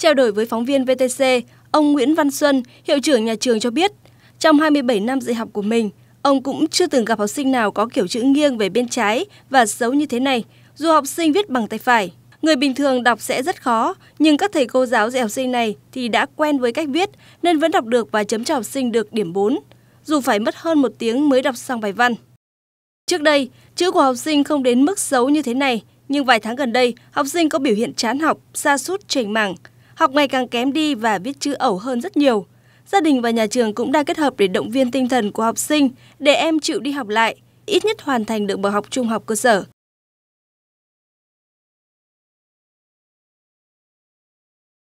Trao đổi với phóng viên VTC, ông Nguyễn Văn Xuân, hiệu trưởng nhà trường cho biết, trong 27 năm dạy học của mình, ông cũng chưa từng gặp học sinh nào có kiểu chữ nghiêng về bên trái và xấu như thế này, dù học sinh viết bằng tay phải. Người bình thường đọc sẽ rất khó, nhưng các thầy cô giáo dạy học sinh này thì đã quen với cách viết nên vẫn đọc được và chấm cho học sinh được điểm 4, dù phải mất hơn một tiếng mới đọc xong bài văn. Trước đây, chữ của học sinh không đến mức xấu như thế này, nhưng vài tháng gần đây, học sinh có biểu hiện chán học, xa sút chảnh mảng, Học ngày càng kém đi và viết chữ ẩu hơn rất nhiều. Gia đình và nhà trường cũng đang kết hợp để động viên tinh thần của học sinh để em chịu đi học lại, ít nhất hoàn thành được bậc học trung học cơ sở.